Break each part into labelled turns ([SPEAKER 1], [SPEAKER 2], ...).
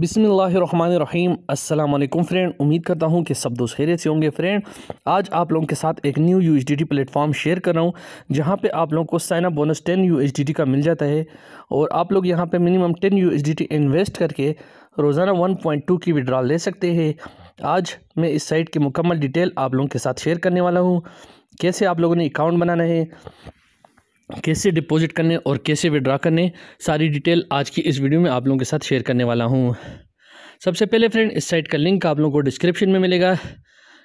[SPEAKER 1] बिसमीम अल्लाम फ्रेंड उम्मीद करता हूँ कि सब दोस्त खैरियत से होंगे फ्रेंड आज आप लोगों के साथ एक new U H D platform share कर रहा हूँ जहाँ पे आप लोगों को sign up bonus ten U H D का मिल जाता है और आप लोग यहाँ पे minimum ten U H D invest करके रोज़ाना वन पॉइंट टू की विड्रॉल ले सकते हैं आज मैं इस साइट की मुकम्मल डिटेल आप लोगों के साथ शेयर करने वाला हूँ कैसे आप लोगों ने अकाउंट बनाना है कैसे डिपॉजिट करने और कैसे विड्रा करने सारी डिटेल आज की इस वीडियो में आप लोगों के साथ शेयर करने वाला हूँ सबसे पहले फ्रेंड इस साइट का लिंक आप लोगों को डिस्क्रिप्शन में मिलेगा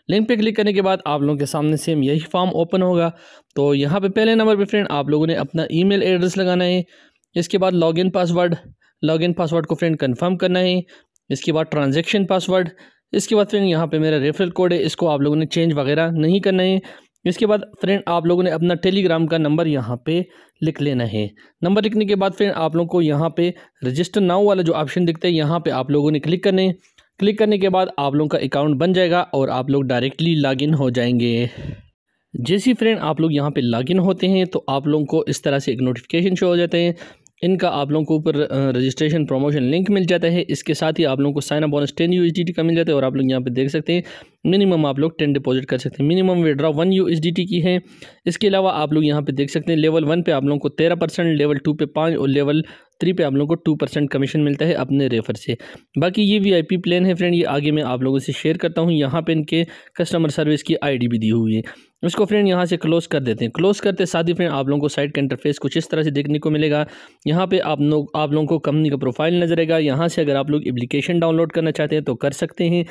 [SPEAKER 1] लिंक पे क्लिक करने के बाद आप लोगों के सामने सेम यही फॉर्म ओपन होगा तो यहाँ पे पहले नंबर पे फ्रेंड आप लोगों ने अपना ईमेल एड्रेस लगाना है इसके बाद लॉगिन पासवर्ड लॉगिन पासवर्ड को फ्रेंड कंफर्म करना है इसके बाद ट्रांजैक्शन पासवर्ड इसके बाद फ्रेंड यहाँ पे मेरा रेफरल कोड है इसको आप लोगों ने चेंज वगैरह नहीं करना है इसके बाद फ्रेंड आप लोगों ने अपना टेलीग्राम का नंबर यहाँ पे लिख लेना है नंबर लिखने के बाद फ्रेंड आप लोगों को यहाँ पे रजिस्टर नाउ वाला जो ऑप्शन दिखता है यहाँ पे आप लोगों ने क्लिक करने क्लिक करने के बाद आप लोगों का अकाउंट बन जाएगा और आप लोग डायरेक्टली लॉगिन हो जाएंगे जैसे फ्रेंड आप लोग यहाँ पे लॉगिन होते हैं तो आप लोगों को इस तरह से एक नोटिफिकेशन शो हो जाते हैं इनका आप लोगों को ऊपर रजिस्ट्रेशन प्रमोशन लिंक मिल जाता है इसके साथ ही आप लोगों को sign up bonus ten U का मिल जाता है और आप लोग यहाँ पे देख सकते हैं मिनिमम आप लोग टेन डिपॉजिट कर सकते हैं मिनिमम विड्रा वन यू की है इसके अलावा आप लोग यहाँ पे देख सकते हैं लेवल वन पे आप लोगों को तेरह परसेंट लेवल टू पे पाँच और लेवल थ्री पे आप लोगों को टू परसेंट कमीशन मिलता है अपने रेफर से बाकी ये वी प्लान है फ्रेंड ये आगे मैं आप लोगों से शेयर करता हूँ यहाँ पे इनके कस्टमर सर्विस की आईडी भी दी हुई है इसको फ्रेंड यहाँ से क्लोज कर देते हैं क्लोज करते साथ ही फ्रेंड आप लोगों को साइट का इंटरफेस कुछ इस तरह से देखने को मिलेगा यहाँ पे आप लोग आप लोगों को कंपनी का प्रोफाइल नजर आएगा यहाँ से अगर आप लोग एप्लीकेशन डाउनलोड करना चाहते हैं तो कर सकते हैं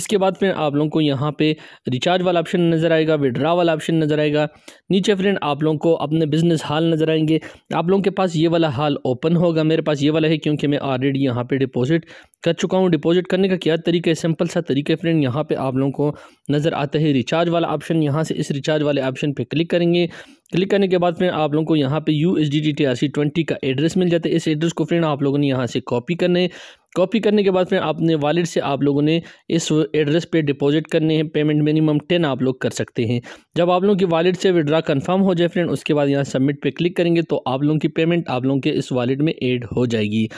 [SPEAKER 1] इसके बाद फ्रेंड आप लोगों को यहाँ पे रिचार्ज वाला ऑप्शन नज़र आएगा विड्रा वाला ऑप्शन नज़र आएगा नीचे फ्रेंड आप लोगों को अपने बिजनेस हाल नज़र आएंगे आप लोगों के पास ये वाला हाल ओपन होगा मेरे पास ये वाला है क्योंकि मैं ऑलरेडी यहाँ पर डिपोज़िट कर चुका हूँ डिपोज़िट करने का क्या तरीका है सिंपल सा तरीका फ्रेंड यहाँ पर आप लोगों को नज़र आता है रिचार्ज वाला ऑप्शन यहाँ से इस रिचार्ज वाले ऑप्शन पे क्लिक करेंगे क्लिक करने के बाद फिर आप लोगों को यहाँ पे U S D D T R C twenty का एड्रेस मिल जाता है इस एड्रेस को फ्रेंड आप लोगों ने यहाँ से कॉपी करने कॉपी करने के बाद फिर आपने वॉलेट से आप लोगों ने इस एड्रेस पे डिपॉजिट करने हैं पेमेंट मिनिमम टेन आप लोग कर सकते हैं जब आप लोगों की वॉलेट से विड्रा कंफर्म हो जाए फ्रेंड उसके बाद यहाँ सबमिट पे क्लिक करेंगे तो आप लोगों की पेमेंट आप लोगों के इस वॉलेट में ऐड हो जाएगी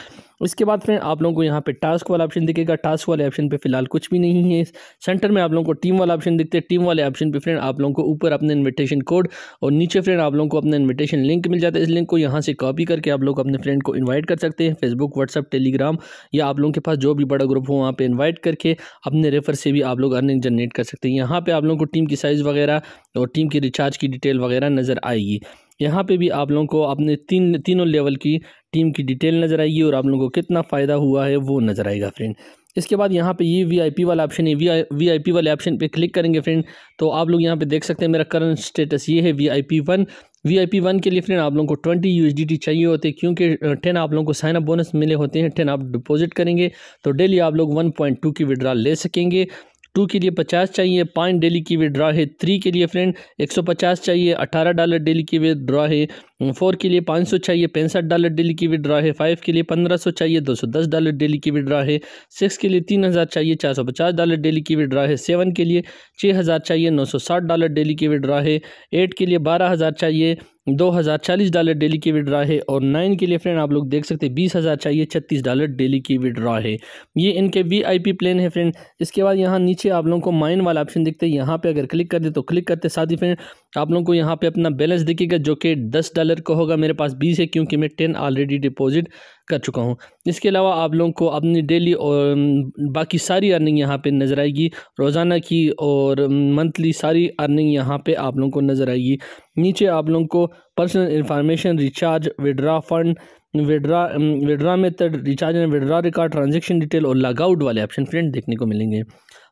[SPEAKER 1] इसके बाद फ्रेंड आप लोगों को यहाँ पे टास्क वाला ऑप्शन दिखेगा टास्क वाले ऑप्शन पे फिलहाल कुछ भी नहीं है सेंटर में आप लोगों को टीम वाला ऑप्शन दिखते हैं टीम वाले ऑप्शन पे फ्रेंड आप लोगों को ऊपर अपने इन्विटेशन कोड और नीचे फ्रेंड आप लोगों को अपने इन्विटेशन लिंक मिल जाता है इस लिंक को यहाँ से कॉपी करके आप लोग अपने फ्रेंड को इन्वाइट कर सकते हैं फेसबुक व्हाट्सअप टेलीग्राम या आप लोगों के पास जो भी बड़ा ग्रुप हो वहाँ पर इन्वाइट करके अपने रेफर से भी आप लोग अर्निंग जनरेट कर सकते हैं यहाँ पर आप लोगों को टीम की साइज़ वगैरह और टीम की रिचार्ज की डिटेल वगैरह नज़र आएगी यहाँ पे भी आप लोगों को अपने तीन तीनों लेवल की टीम की डिटेल नज़र आएगी और आप लोगों को कितना फ़ायदा हुआ है वो नज़र आएगा फ्रेंड इसके बाद यहाँ पे ये वीआईपी वाला ऑप्शन है वीआईपी वाले ऑप्शन पे क्लिक करेंगे फ्रेंड तो आप लोग यहाँ पे देख सकते हैं मेरा करंट स्टेटस ये है वीआईपी वन वीआईपी वन के लिए फ्रेंड आप लोगों को ट्वेंटी यूएसडीटी चाहिए होते हैं क्योंकि टेन आप लोगों को साइन अप बोनस मिले होते हैं टेन आप डिपॉजिट करेंगे तो डेली आप लोग वन पॉइंट टू की विड्रा ले सकेंगे टू के लिए पचास चाहिए पाँच डेली की विड्रॉ है थ्री के लिए फ्रेंड एक सौ पचास चाहिए अठारह डॉलर डेली की विड्रॉ है फोर के लिए पाँच सौ चाहिए पैंसठ डॉलर डेली की विड्रा है फाइव के लिए पंद्रह सौ चाहिए दो सौ दस डॉलर डेली की विड्रा है सिक्स के लिए तीन हज़ार चाहिए चार सौ पचास डॉलर डेली की विड्रा है सेवन के लिए छः हज़ार चाहिए नौ सौ साठ डॉलर डेली की विड्रा है एट के लिए बारह हज़ार चाहिए दो हज़ार चालीस डॉलर डेली की विड्रा है और नाइन के लिए फ्रेंड आप लोग देख सकते हैं बीस हज़ार चाहिए छत्तीस डॉलर डेली की विड्रा है ये इनके वीआईपी प्लान है फ्रेंड इसके बाद यहाँ नीचे आप लोगों को माइन वाला ऑप्शन दिखते हैं यहाँ पे अगर क्लिक कर दे तो क्लिक करते साथ ही फ्रेंड आप लोगों को यहाँ पे अपना बैलेंस दिखेगा जो कि दस डॉलर का होगा मेरे पास बीस है क्योंकि मैं टेन ऑलरेडी डिपॉजिट कर चुका हूँ इसके अलावा आप लोगों को अपनी डेली और बाकी सारी अर्निंग यहाँ पे नज़र आएगी रोज़ाना की और मंथली सारी अर्निंग यहाँ पे आप लोगों को नज़र आएगी नीचे आप लोगों को personal information recharge withdraw fund withdraw withdraw method recharge and withdraw record transaction detail और आउट वाले ऑप्शन फ्रेंड देखने को मिलेंगे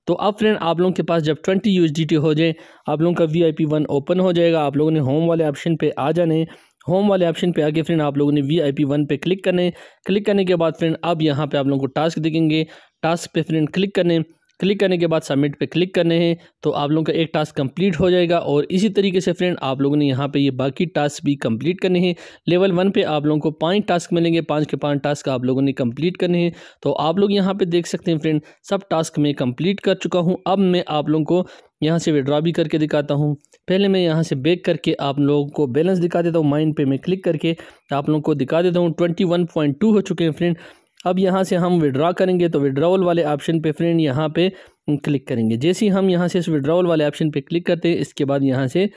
[SPEAKER 1] तो अब फ्रेंड आप लोगों के पास जब ट्वेंटी यू हो जाए आप लोगों का V I P one open हो जाएगा आप लोगों ने होम वाले ऑप्शन पे आ जाने होम वाले ऑप्शन पे आके फ्रेंड आप लोगों ने वी आई पी वन पे क्लिक करने क्लिक करने के बाद फ्रेंड अब यहाँ पे आप लोगों को टास्क दिखेंगे टास्क पे फ्रेंड क्लिक करने क्लिक करने के बाद सबमिट पे क्लिक करने हैं तो आप लोगों का एक टास्क कंप्लीट हो जाएगा और इसी तरीके से फ्रेंड आप लोगों ने यहाँ पे ये बाकी टास्क भी कंप्लीट करने हैं लेवल वन पे आप लोगों को पांच टास्क मिलेंगे पांच के पांच टास्क आप लोगों ने कंप्लीट करने हैं तो आप लोग यहाँ पर देख सकते हैं फ्रेंड सब टास्क मैं कंप्लीट कर चुका हूँ अब मैं आप लोगों को यहाँ से विड्रा भी करके दिखाता हूँ पहले मैं यहाँ से बेक करके आप लोगों को बैलेंस दिखा देता हूँ माइंड पे मैं क्लिक करके आप लोगों को दिखा देता हूँ ट्वेंटी वन पॉइंट टू हो चुके हैं फ्रेंड अब यहाँ से हम विड्रा करेंगे तो विड्रावल वाले ऑप्शन पे फ्रेंड यहाँ पे क्लिक करेंगे जैसे ही हम यहाँ से इस विड्रावल वाले ऑप्शन पे क्लिक करते हैं इसके बाद यहाँ से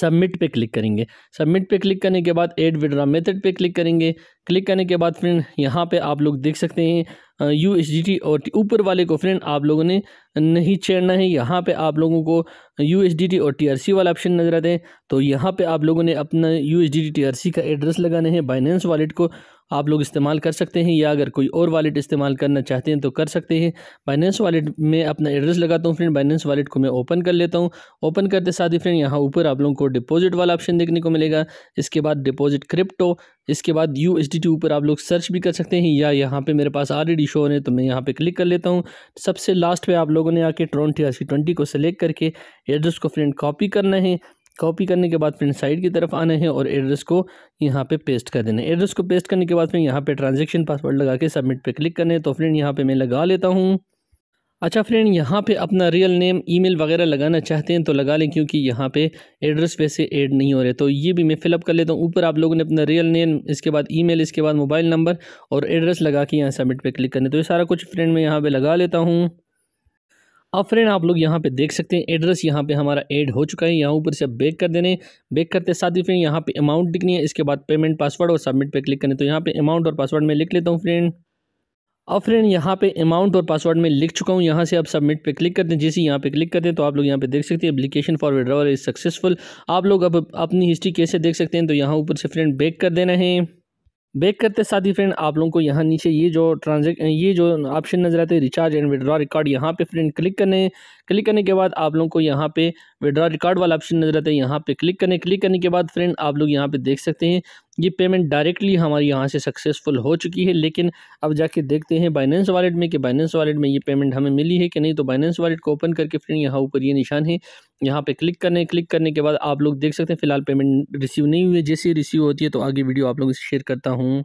[SPEAKER 1] सबमिट पे क्लिक करेंगे सबमिट पे क्लिक करने के बाद एड विड्रा मेथड पे क्लिक करेंगे क्लिक करने के बाद फ्रेंड यहाँ पे आप लोग देख सकते हैं यू एस डी टी और ऊपर वाले को फ्रेंड आप लोगों ने नहीं छेड़ना है यहाँ पे आप लोगों को यू एस डी टी और टी आर सी वाला ऑप्शन नजर आते हैं तो यहाँ पे आप लोगों ने अपना U S D T T R C का एड्रेस लगाना है बाइनेंस वालेट को आप लोग इस्तेमाल कर सकते हैं या अगर कोई और वालेट इस्तेमाल करना चाहते हैं तो कर सकते हैं बाइनेंस वालेट में अपना एड्रेस लगाता हूँ फ्रेंड बाइनेंस वालेट को मैं ओपन कर लेता हूँ ओपन करते साथ ही फ्रेंड यहाँ ऊपर आप लोगों को डिपॉजिट वाला ऑप्शन देखने को मिलेगा इसके बाद डिपॉजिट क्रिप्टो इसके बाद यू एस टी ऊपर आप लोग सर्च भी कर सकते हैं या यहाँ पे मेरे पास ऑलरेडी शो है तो मैं यहाँ पे क्लिक कर लेता हूँ सबसे लास्ट पे आप लोगों ने आके ट्रोन टी ट्वेंटी को सेलेक्ट करके एड्रेस को फ्रेंड कॉपी करना है कॉपी करने के बाद फ्रेंड साइड की तरफ आना है और एड्रेस को यहाँ पे पेस्ट कर देना है एड्रेस को पेस्ट करने के बाद फिर यहाँ पे ट्रांजैक्शन पासवर्ड लगा के सबमिट पे क्लिक करना है तो फ्रेंड यहाँ पे मैं लगा लेता हूँ अच्छा फ्रेंड यहाँ पे अपना रियल नेम ईमेल वगैरह लगाना चाहते हैं तो लगा लें क्योंकि यहाँ पे एड्रेस वैसे ऐड नहीं हो रहे तो ये भी मैं फिलअप कर लेता हूँ ऊपर आप लोगों ने अपना रियल नेम इसके बाद ईमेल इसके बाद मोबाइल नंबर और एड्रेस लगा के यहाँ सबमिट पे क्लिक करना तो ये सारा कुछ फ्रेंड मैं यहाँ पे लगा लेता हूँ अब हाँ फ्रेंड आप लोग यहाँ पे देख सकते हैं एड्रेस यहाँ पे हमारा ऐड हो चुका है यहाँ ऊपर से बेक कर देने बेक करते साथ ही फ्रेंड यहाँ पे अमाउंट लिखनी है इसके बाद पेमेंट पासवर्ड और सबमिट पे क्लिक करने तो यहाँ पे अमाउंट और पासवर्ड में लिख लेता हूँ फ्रेंड अब फ्रेंड यहाँ पे अमाउंट और पासवर्ड में लिख चुका हूँ यहाँ से आप सबमिट पे क्लिक करते हैं जैसे यहाँ पे क्लिक करते हैं तो आप लोग यहाँ पे देख सकते हैं application for withdrawal is successful आप लोग अब अपनी हिस्ट्री कैसे देख सकते हैं तो यहाँ ऊपर से फ्रेंड बेक कर देना है बैक करते साथ ही फ्रेंड आप लोगों को यहाँ नीचे ये जो ट्रांजेक्ट ये जो ऑप्शन नज़र आते हैं रिचार्ज एंड विड्रॉ रिकॉर्ड यहाँ पे फ्रेंड क्लिक करने क्लिक करने के बाद आप लोगों को यहाँ पे विड्रॉ रिकॉर्ड वाला ऑप्शन नजर आता है यहाँ पे क्लिक करने क्लिक करने के बाद फ्रेंड आप लोग यहाँ पे देख सकते हैं ये पेमेंट डायरेक्टली हमारी यहाँ से सक्सेसफुल हो चुकी है लेकिन अब जाके देखते हैं बाइनेंस वॉलेट में कि बाइनेंस वॉलेट में ये पेमेंट हमें मिली है कि नहीं तो बाइनेंस वॉलेट को ओपन करके फ्रेंड यहाँ ऊपर ये निशान है यहाँ पे क्लिक करने क्लिक करने के बाद आप लोग देख सकते हैं फिलहाल पेमेंट रिसीव नहीं हुई है जैसे रिसीव होती है तो आगे वीडियो आप लोगों से शेयर करता हूँ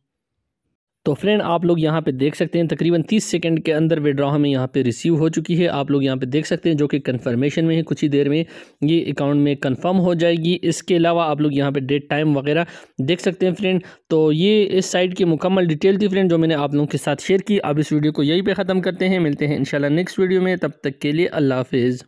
[SPEAKER 1] तो फ्रेंड आप लोग यहाँ पे देख सकते हैं तकरीबन 30 सेकंड के अंदर विड्रॉ हमें यहाँ पे रिसीव हो चुकी है आप लोग यहाँ पे देख सकते हैं जो कि कंफर्मेशन में है कुछ ही देर में ये अकाउंट में कंफर्म हो जाएगी इसके अलावा आप लोग यहाँ पे डेट टाइम वगैरह देख सकते हैं फ्रेंड तो ये इस साइट की मुकम्मल डिटेल थी फ्रेंड जो मैंने आप लोगों के साथ शेयर की आप इस वीडियो को यहीं पर ख़त्म करते हैं मिलते हैं इन नेक्स्ट वीडियो में तब तक के लिए अल्लाह हाफिज़